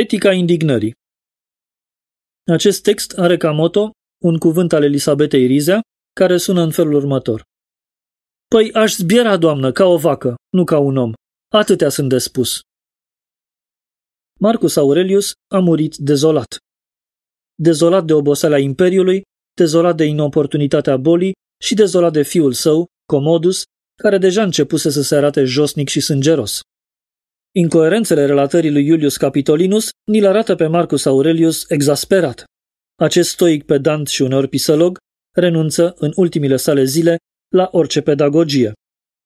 Etica indignării Acest text are ca moto un cuvânt al Elisabetei Rizea, care sună în felul următor. Păi aș zbiera, doamnă, ca o vacă, nu ca un om. Atâtea sunt de spus. Marcus Aurelius a murit dezolat. Dezolat de oboseala imperiului, dezolat de inoportunitatea bolii și dezolat de fiul său, Comodus, care deja începuse să se arate josnic și sângeros. Incoerențele relatării lui Iulius Capitolinus ni-l arată pe Marcus Aurelius exasperat. Acest stoic pedant și uneori pisălog renunță în ultimile sale zile la orice pedagogie.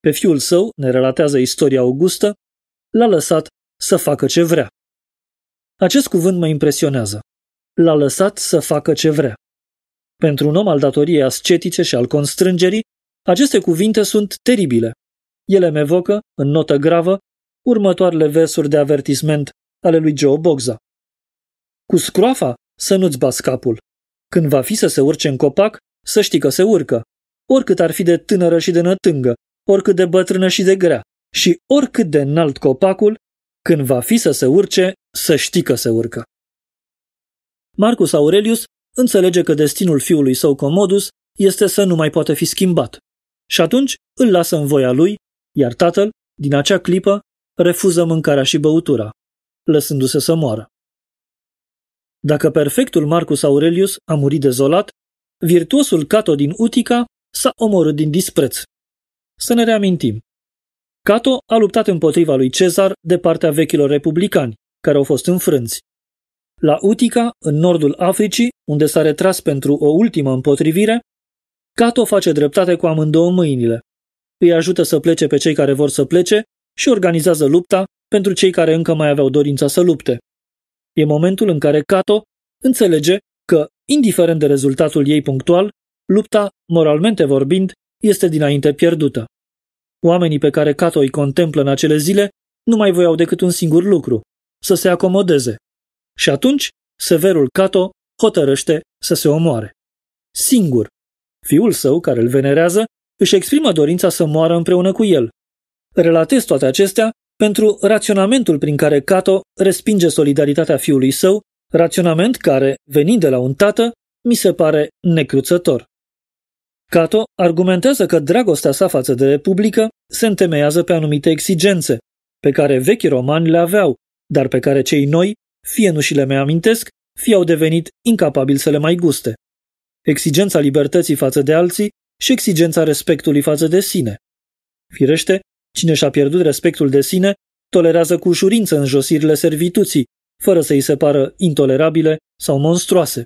Pe fiul său, ne relatează istoria Augustă, l-a lăsat să facă ce vrea. Acest cuvânt mă impresionează. L-a lăsat să facă ce vrea. Pentru un om al datoriei ascetice și al constrângerii, aceste cuvinte sunt teribile. Ele îmi evocă, în notă gravă, următoarele versuri de avertisment ale lui Joe Bogza. Cu scroafa să nu-ți bați capul. Când va fi să se urce în copac, să știi că se urcă. Oricât ar fi de tânără și de nătângă, oricât de bătrână și de grea, și oricât de înalt copacul, când va fi să se urce, să știi că se urcă. Marcus Aurelius înțelege că destinul fiului său Comodus este să nu mai poată fi schimbat. Și atunci îl lasă în voia lui, iar tatăl, din acea clipă, refuză mâncarea și băutura, lăsându-se să moară. Dacă perfectul Marcus Aurelius a murit dezolat, virtuosul Cato din Utica s-a omorât din dispreț. Să ne reamintim. Cato a luptat împotriva lui Cezar de partea vechilor republicani, care au fost înfrânți. La Utica, în nordul Africii, unde s-a retras pentru o ultimă împotrivire, Cato face dreptate cu amândouă mâinile. Îi ajută să plece pe cei care vor să plece și organizează lupta pentru cei care încă mai aveau dorința să lupte. E momentul în care Cato înțelege că, indiferent de rezultatul ei punctual, lupta, moralmente vorbind, este dinainte pierdută. Oamenii pe care Cato îi contemplă în acele zile nu mai voiau decât un singur lucru, să se acomodeze. Și atunci, severul Cato hotărăște să se omoare. Singur. Fiul său, care îl venerează, își exprimă dorința să moară împreună cu el, Relatez toate acestea pentru raționamentul prin care Cato respinge solidaritatea fiului său, raționament care, venind de la un tată, mi se pare necruțător. Cato argumentează că dragostea sa față de Republică se întemeiază pe anumite exigențe, pe care vechi romani le aveau, dar pe care cei noi, fie nu și le mai amintesc, fie au devenit incapabili să le mai guste. Exigența libertății față de alții și exigența respectului față de sine. Firește, Cine și-a pierdut respectul de sine, tolerează cu ușurință înjosirile servituții, fără să i se pară intolerabile sau monstruoase.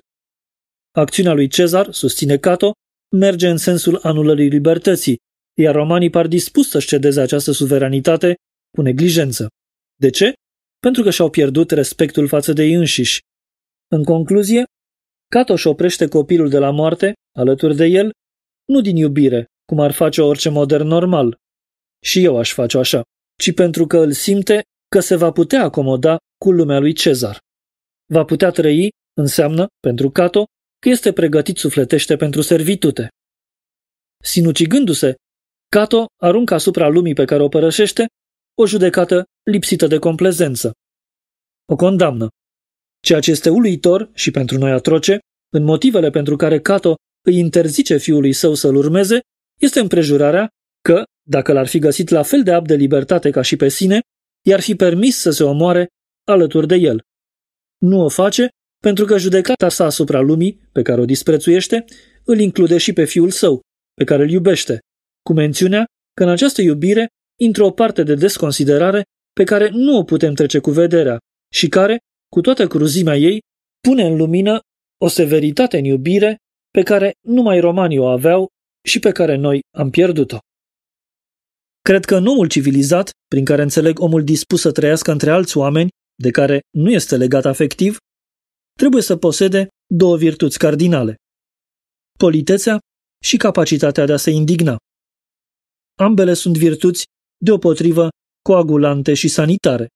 Acțiunea lui Cezar, susține Cato, merge în sensul anulării libertății, iar romanii par dispuși să-și cedeze această suveranitate cu neglijență. De ce? Pentru că și-au pierdut respectul față de ei înșiși. În concluzie, Cato își oprește copilul de la moarte, alături de el, nu din iubire, cum ar face orice modern normal, și eu aș face așa, ci pentru că îl simte că se va putea acomoda cu lumea lui Cezar. Va putea trăi, înseamnă, pentru Cato, că este pregătit sufletește pentru servitute. Sinucigându-se, Cato aruncă asupra lumii pe care o părășește o judecată lipsită de complezență. O condamnă. Ceea ce este uluitor și pentru noi atroce, în motivele pentru care Cato îi interzice fiului său să-l urmeze, este împrejurarea că, dacă l-ar fi găsit la fel de ab de libertate ca și pe sine, i-ar fi permis să se omoare alături de el. Nu o face pentru că judecata sa asupra lumii, pe care o disprețuiește, îl include și pe fiul său, pe care îl iubește, cu mențiunea că în această iubire intră o parte de desconsiderare pe care nu o putem trece cu vederea și care, cu toată cruzimea ei, pune în lumină o severitate în iubire pe care numai romanii o aveau și pe care noi am pierdut-o. Cred că în omul civilizat, prin care înțeleg omul dispus să trăiască între alți oameni, de care nu este legat afectiv, trebuie să posede două virtuți cardinale. Politețea și capacitatea de a se indigna. Ambele sunt virtuți, deopotrivă, coagulante și sanitare.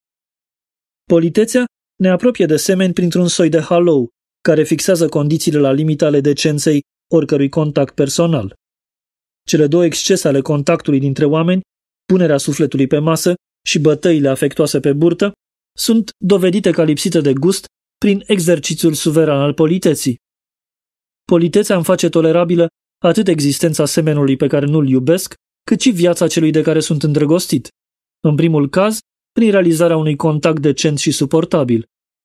Politețea ne apropie de semeni printr-un soi de halou, care fixează condițiile la limita ale decenței oricărui contact personal. Cele două excese ale contactului dintre oameni punerea sufletului pe masă și bătăile afectoase pe burtă, sunt dovedite ca lipsite de gust prin exercițiul suveran al politeții. Politețea îmi face tolerabilă atât existența semenului pe care nu-l iubesc, cât și viața celui de care sunt îndrăgostit. În primul caz, prin realizarea unui contact decent și suportabil.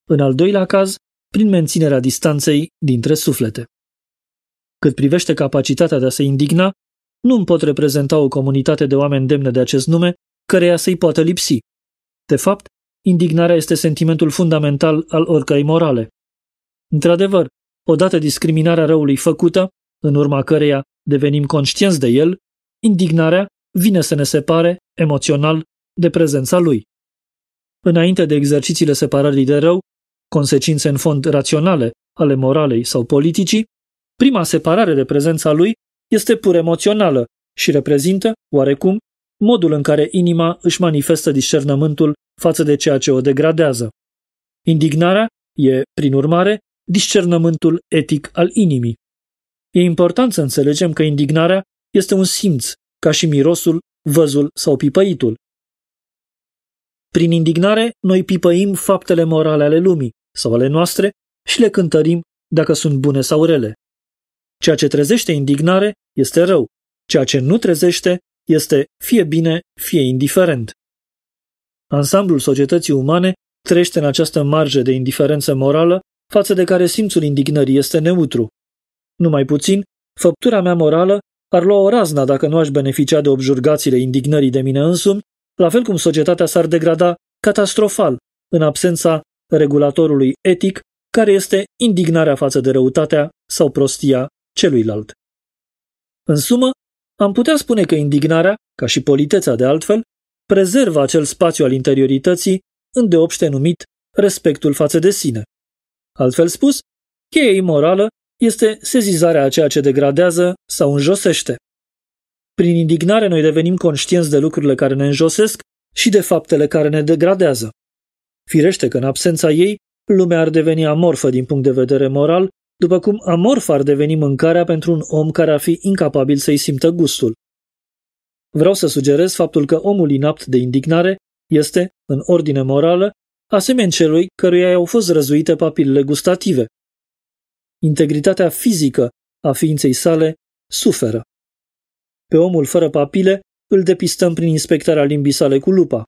În al doilea caz, prin menținerea distanței dintre suflete. Cât privește capacitatea de a se indigna, nu-mi pot reprezenta o comunitate de oameni demne de acest nume, căreia să-i poată lipsi. De fapt, indignarea este sentimentul fundamental al oricărei morale. Într-adevăr, odată discriminarea răului făcută, în urma căreia devenim conștienți de el, indignarea vine să ne separe, emoțional, de prezența lui. Înainte de exercițiile separării de rău, consecințe în fond raționale ale moralei sau politicii, prima separare de prezența lui este pur emoțională și reprezintă, oarecum, modul în care inima își manifestă discernământul față de ceea ce o degradează. Indignarea e, prin urmare, discernământul etic al inimii. E important să înțelegem că indignarea este un simț, ca și mirosul, văzul sau pipăitul. Prin indignare, noi pipăim faptele morale ale lumii sau ale noastre și le cântărim dacă sunt bune sau rele. Ceea ce trezește indignare este rău, ceea ce nu trezește este fie bine, fie indiferent. Ansamblul societății umane trește în această marge de indiferență morală față de care simțul indignării este neutru. Numai puțin, făptura mea morală ar lua o razna dacă nu aș beneficia de objurgațiile indignării de mine însumi, la fel cum societatea s-ar degrada catastrofal în absența regulatorului etic care este indignarea față de răutatea sau prostia celuilalt. În sumă, am putea spune că indignarea, ca și politeța de altfel, prezervă acel spațiu al interiorității, îndeopște numit respectul față de sine. Altfel spus, cheia imorală este sezizarea a ceea ce degradează sau înjosește. Prin indignare noi devenim conștienți de lucrurile care ne înjosesc și de faptele care ne degradează. Firește că în absența ei, lumea ar deveni amorfă din punct de vedere moral după cum amorf ar deveni mâncarea pentru un om care ar fi incapabil să-i simtă gustul. Vreau să sugerez faptul că omul inapt de indignare este, în ordine morală, asemeni celui căruia i-au fost răzuite papilele gustative. Integritatea fizică a ființei sale suferă. Pe omul fără papile îl depistăm prin inspectarea limbii sale cu lupa.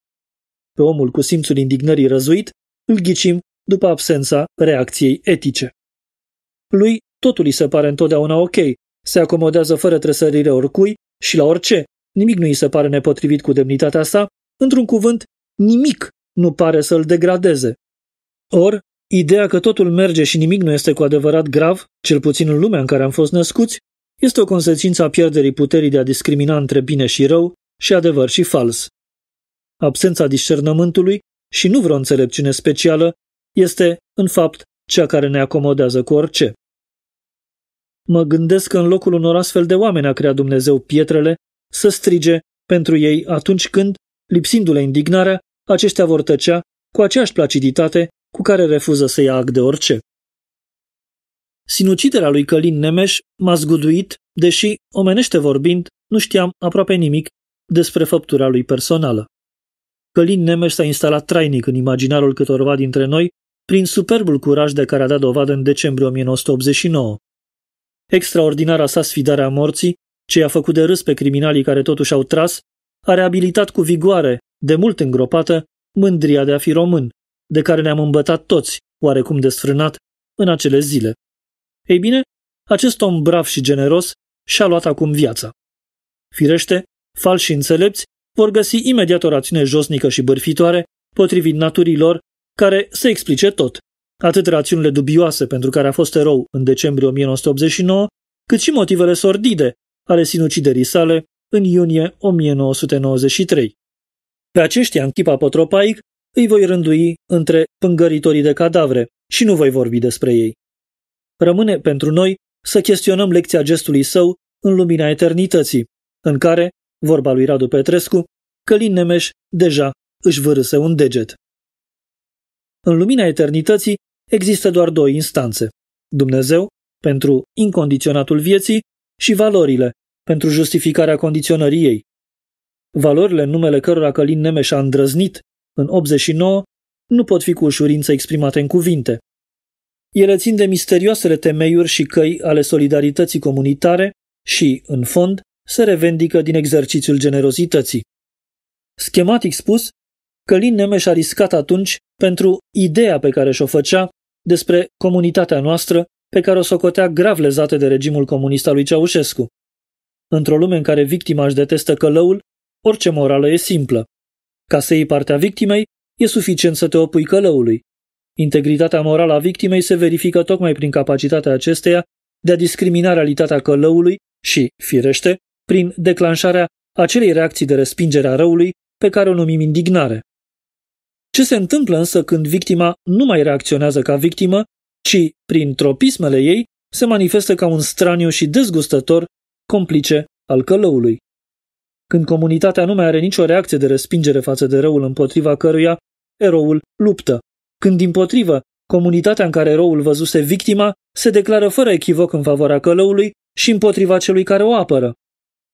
Pe omul cu simțul indignării răzuit îl ghicim după absența reacției etice. Lui totul îi se pare întotdeauna ok, se acomodează fără trăsărire oricui și la orice, nimic nu îi se pare nepotrivit cu demnitatea sa, într-un cuvânt, nimic nu pare să-l degradeze. Or, ideea că totul merge și nimic nu este cu adevărat grav, cel puțin în lumea în care am fost născuți, este o consecință a pierderii puterii de a discrimina între bine și rău și adevăr și fals. Absența discernământului și nu vreo înțelepciune specială este, în fapt, cea care ne acomodează cu orice. Mă gândesc că în locul unor astfel de oameni a creat Dumnezeu pietrele să strige pentru ei atunci când, lipsindu-le indignarea, aceștia vor tăcea cu aceeași placiditate cu care refuză să ia act de orice. Sinuciderea lui Călin Nemeș m-a zguduit, deși, omenește vorbind, nu știam aproape nimic despre făptura lui personală. Călin Nemeș s-a instalat trainic în imaginarul câtorva dintre noi prin superbul curaj de care a dat dovadă în decembrie 1989. Extraordinara sa sfidare a morții, ce i-a făcut de râs pe criminalii care totuși au tras, a reabilitat cu vigoare, de mult îngropată, mândria de a fi român, de care ne-am îmbătat toți, oarecum desfrânat, în acele zile. Ei bine, acest om brav și generos și-a luat acum viața. Firește, falși înțelepți vor găsi imediat o rațiune josnică și bârfitoare, potrivit naturii lor, care să explice tot, atât rațiunile dubioase pentru care a fost erou în decembrie 1989, cât și motivele sordide ale sinuciderii sale în iunie 1993. Pe aceștia, în chip apotropaic, îi voi rândui între pângăritorii de cadavre și nu voi vorbi despre ei. Rămâne pentru noi să chestionăm lecția gestului său în lumina eternității, în care, vorba lui Radu Petrescu, Călin Nemeș deja își vârâse un deget. În lumina eternității există doar două instanțe. Dumnezeu, pentru incondiționatul vieții, și valorile, pentru justificarea condiționării ei. Valorile în numele cărora Călin Nemeș a îndrăznit în 89 nu pot fi cu ușurință exprimate în cuvinte. Ele țin de misterioasele temeiuri și căi ale solidarității comunitare și, în fond, se revendică din exercițiul generozității. Schematic spus, Călin Nemes a riscat atunci pentru ideea pe care și-o făcea despre comunitatea noastră pe care o socotea grav lezată de regimul comunist al lui Ceaușescu. Într-o lume în care victima își detestă călăul, orice morală e simplă. Ca să iei partea victimei, e suficient să te opui călăului. Integritatea morală a victimei se verifică tocmai prin capacitatea acesteia de a discrimina realitatea călăului și, firește, prin declanșarea acelei reacții de respingere a răului pe care o numim indignare. Ce se întâmplă însă când victima nu mai reacționează ca victimă, ci, prin tropismele ei, se manifestă ca un straniu și dezgustător, complice al călăului. Când comunitatea nu mai are nicio reacție de respingere față de răul împotriva căruia eroul luptă. Când, din potrivă, comunitatea în care eroul văzuse victima se declară fără echivoc în favoarea călăului și împotriva celui care o apără.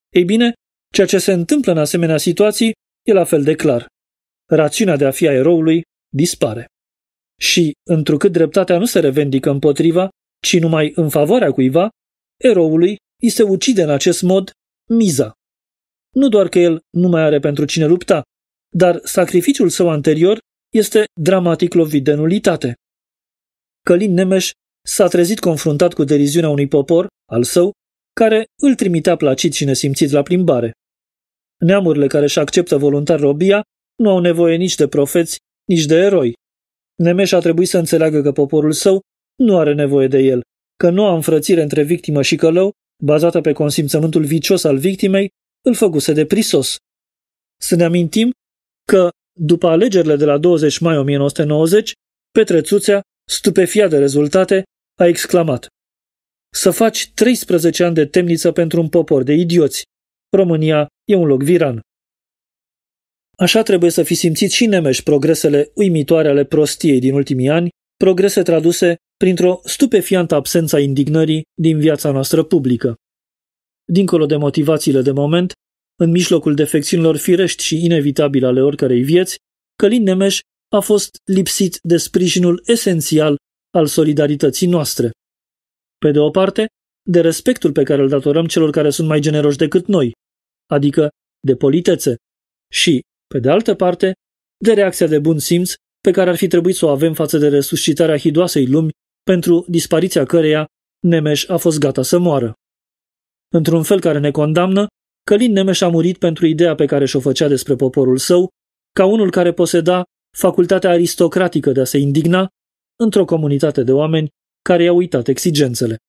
Ei bine, ceea ce se întâmplă în asemenea situații e la fel de clar rațiunea de a fi a eroului dispare. Și, întrucât dreptatea nu se revendică împotriva, ci numai în favoarea cuiva, eroului îi se ucide în acest mod miza. Nu doar că el nu mai are pentru cine lupta, dar sacrificiul său anterior este dramatic lovit de nulitate. Călin Nemeș s-a trezit confruntat cu deriziunea unui popor, al său, care îl trimitea placit și nesimțit la plimbare. Neamurile care își acceptă voluntar robia nu au nevoie nici de profeți, nici de eroi. Nemeș a trebuit să înțeleagă că poporul său nu are nevoie de el, că noua înfrățire între victimă și călău, bazată pe consimțământul vicios al victimei, îl făcuse de prisos. Să ne amintim că, după alegerile de la 20 mai 1990, Petrețuțea, stupefiat de rezultate, a exclamat Să faci 13 ani de temniță pentru un popor de idioți. România e un loc viran. Așa trebuie să fi simțit și Nemeș progresele uimitoare ale prostiei din ultimii ani, progrese traduse printr-o stupefiantă absență a indignării din viața noastră publică. Dincolo de motivațiile de moment, în mijlocul defecțiunilor firești și inevitabile ale oricărei vieți, Călin Nemeș a fost lipsit de sprijinul esențial al solidarității noastre. Pe de o parte, de respectul pe care îl datorăm celor care sunt mai generoși decât noi, adică de politețe, și, pe de altă parte, de reacția de bun simț pe care ar fi trebuit să o avem față de resuscitarea hidoasei lumi pentru dispariția căreia Nemeș a fost gata să moară. Într-un fel care ne condamnă, Călin Nemeș a murit pentru ideea pe care și-o făcea despre poporul său, ca unul care poseda facultatea aristocratică de a se indigna într-o comunitate de oameni care i-a uitat exigențele.